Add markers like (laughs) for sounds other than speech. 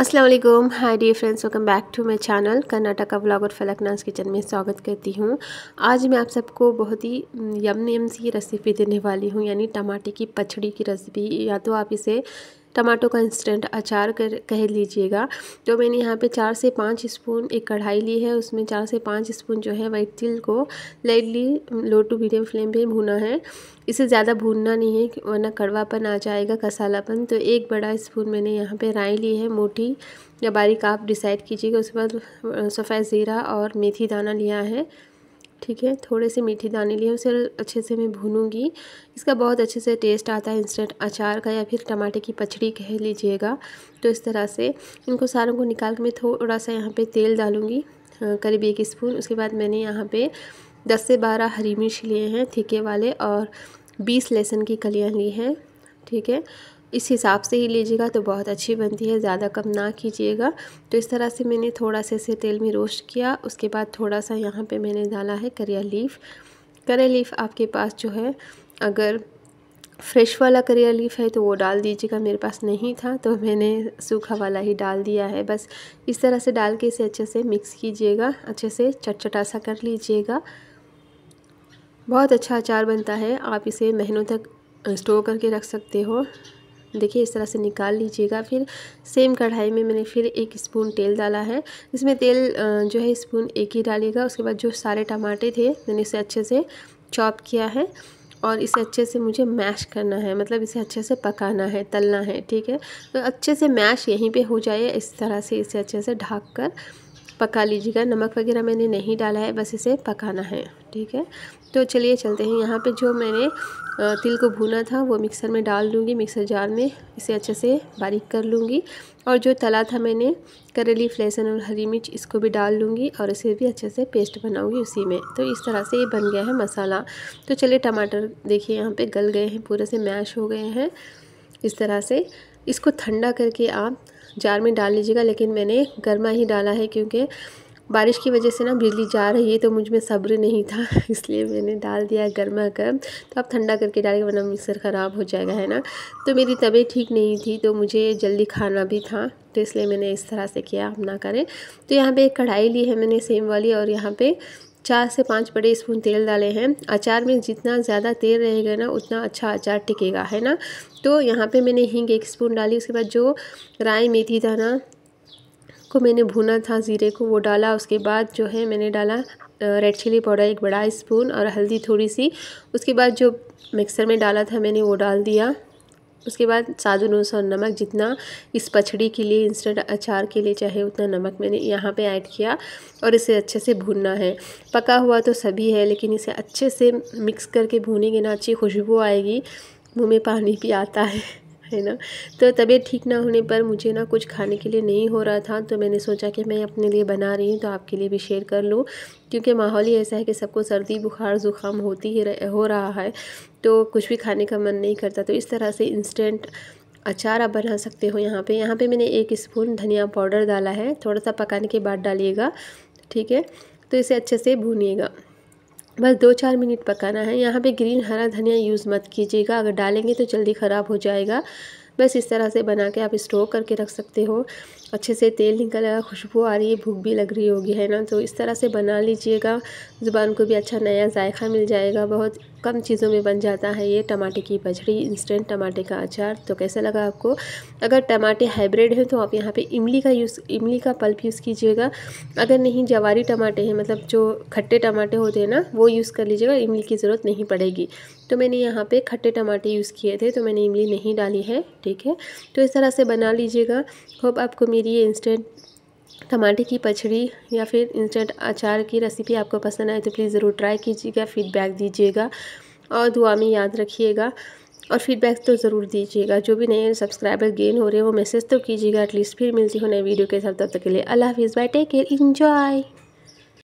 Aslam hi the friends welcome back to my channel Karnataka blog और Falaknaz kitchen में स्वागत करती हूँ आज मैं आप सबको बहुत ही यम यम सी रेसिपी देने वाली हूँ यानी टमाटे की पचड़ी की रेसिपी या तो आप इसे टमाटो का इंस्टेंट अचार कर कह लीजिएगा तो मैंने यहाँ पे चार से पाँच स्पून एक कढ़ाई ली है उसमें चार से पाँच स्पून जो है वाइट तिल को lightly low to medium flame पे भूना है इसे ज़्यादा भूनना नहीं है वरना कड़वापन आ जाएगा कसालापन तो एक बड़ा स्पून मैंने यहाँ पे राई ली है मोटी या बारीक आप डिसाइड कीजिएगा उसके बाद सफ़ेद ज़ीरा और मेथी दाना लिया है ठीक है थोड़े से मीठी दाने लिए उसे अच्छे से मैं भूनूंगी इसका बहुत अच्छे से टेस्ट आता है इंस्टेंट अचार का या फिर टमाटे की पचड़ी कह लीजिएगा तो इस तरह से इनको सारों को निकाल के मैं थोड़ा सा यहाँ पे तेल डालूंगी करीब एक स्पून उसके बाद मैंने यहाँ पे दस से बारह हरी मिर्च लिए हैं थीके वाले और बीस लहसुन की कलियाँ ली हैं ठीक है इस हिसाब से ही लीजिएगा तो बहुत अच्छी बनती है ज़्यादा कम ना कीजिएगा तो इस तरह से मैंने थोड़ा सा इसे तेल में रोस्ट किया उसके बाद थोड़ा सा यहाँ पे मैंने डाला है करिया लीफ करिया लीफ आपके पास जो है अगर फ्रेश वाला करिया लीफ है तो वो डाल दीजिएगा मेरे पास नहीं था तो मैंने सूखा वाला ही डाल दिया है बस इस तरह से डाल के इसे अच्छे से मिक्स कीजिएगा अच्छे से चटचटा सा कर लीजिएगा बहुत अच्छा अचार बनता है आप इसे महीनों तक स्टोर करके रख सकते हो देखिए इस तरह से निकाल लीजिएगा फिर सेम कढ़ाई में मैंने फिर एक स्पून तेल डाला है इसमें तेल जो है स्पून एक ही डालिएगा उसके बाद जो सारे टमाटे थे मैंने इसे अच्छे से चॉप किया है और इसे अच्छे से मुझे मैश करना है मतलब इसे अच्छे से पकाना है तलना है ठीक है तो अच्छे से मैश यहीं पे हो जाए इस तरह से इसे अच्छे से ढाक कर पका लीजिएगा नमक वगैरह मैंने नहीं डाला है बस इसे पकाना है ठीक है तो चलिए चलते हैं यहाँ पे जो मैंने तिल को भुना था वो मिक्सर में डाल दूँगी मिक्सर जार में इसे अच्छे से बारीक कर लूँगी और जो तला था मैंने करेली फ्लेसन और हरी मिर्च इसको भी डाल लूँगी और इसे भी अच्छे से पेस्ट बनाऊँगी उसी में तो इस तरह से ये बन गया है मसाला तो चलिए टमाटर देखिए यहाँ पर गल गए हैं पूरे से मैश हो गए हैं इस तरह से इसको ठंडा करके आप जार में डाल लीजिएगा लेकिन मैंने गर्मा ही डाला है क्योंकि बारिश की वजह से ना बिजली जा रही है तो मुझ में सब्र नहीं था (laughs) इसलिए मैंने डाल दिया गर्मा गर्म तो आप ठंडा करके डालिए वरना मिक्सर ख़राब हो जाएगा है ना तो मेरी तबीयत ठीक नहीं थी तो मुझे जल्दी खाना भी था तो इसलिए मैंने इस तरह से किया आप ना करें तो यहाँ पे एक कढ़ाई ली है मैंने सेम वाली और यहाँ पर चार से पाँच बड़े स्पून तेल डाले हैं अचार में जितना ज़्यादा तेल रहेगा ना उतना अच्छा अचार टिकेगा है ना तो यहाँ पे मैंने हींग एक स्पून डाली उसके बाद जो राय मेथी था ना को मैंने भुना था ज़ीरे को वो डाला उसके बाद जो है मैंने डाला रेड चिली पाउडर एक बड़ा स्पून और हल्दी थोड़ी सी उसके बाद जो मिक्सर में डाला था मैंने वो डाल दिया उसके बाद स्वाद अनुसार नमक जितना इस पछड़ी के लिए इंस्टेंट अचार के लिए चाहे उतना नमक मैंने यहाँ पे ऐड किया और इसे अच्छे से भूनना है पका हुआ तो सभी है लेकिन इसे अच्छे से मिक्स करके भूनेंगे ना अच्छी खुशबू आएगी मुँह में पानी भी आता है है ना तो तबीयत ठीक ना होने पर मुझे ना कुछ खाने के लिए नहीं हो रहा था तो मैंने सोचा कि मैं अपने लिए बना रही हूँ तो आपके लिए भी शेयर कर लूँ क्योंकि माहौल ही ऐसा है कि सबको सर्दी बुखार ज़ुकाम होती ही हो रहा है तो कुछ भी खाने का मन नहीं करता तो इस तरह से इंस्टेंट अचार आप बना सकते हो यहाँ पर यहाँ पर मैंने एक स्पून धनिया पाउडर डाला है थोड़ा सा पकाने के बाद डालिएगा ठीक है तो इसे अच्छे से भूनिएगा बस दो चार मिनट पकाना है यहाँ पे ग्रीन हरा धनिया यूज़ मत कीजिएगा अगर डालेंगे तो जल्दी ख़राब हो जाएगा बस इस तरह से बना के आप स्टोव करके रख सकते हो अच्छे से तेल निकल रहा खुशबू आ रही है भूख भी लग रही होगी है ना तो इस तरह से बना लीजिएगा ज़ुबान को भी अच्छा नया जायका मिल जाएगा बहुत कम चीज़ों में बन जाता है ये टमाटे की पचड़ी इंस्टेंट टमाटे का अचार तो कैसा लगा आपको अगर टमाटे हाइब्रिड हैं तो आप यहाँ पे इमली का यूज़ इमली का पल्प यूज़ कीजिएगा अगर नहीं जवारी टमाटे हैं मतलब जो खट्टे टमाटे होते हैं ना वो यूज़ कर लीजिएगा इमली की ज़रूरत नहीं पड़ेगी तो मैंने यहाँ पे खट्टे टमाटे यूज़ किए थे तो मैंने इमली नहीं डाली है ठीक है तो इस तरह से बना लीजिएगा होप आपको मेरी ये इंस्टेंट टमाटे की पचड़ी या फिर इंस्टेंट अचार की रेसिपी आपको पसंद आए तो प्लीज़ ज़रूर ट्राई कीजिएगा फीडबैक दीजिएगा और दुआ में याद रखिएगा और फीडबैक तो ज़रूर दीजिएगा जो भी नए सब्सक्राइबर गेन हो रहे हैं वो मैसेज तो कीजिएगा एटलीस्ट फिर मिलती हो नए वीडियो के साथ तब तक के लिए अल्लाह हाफिज़ बाय टेक केयर इन्जॉय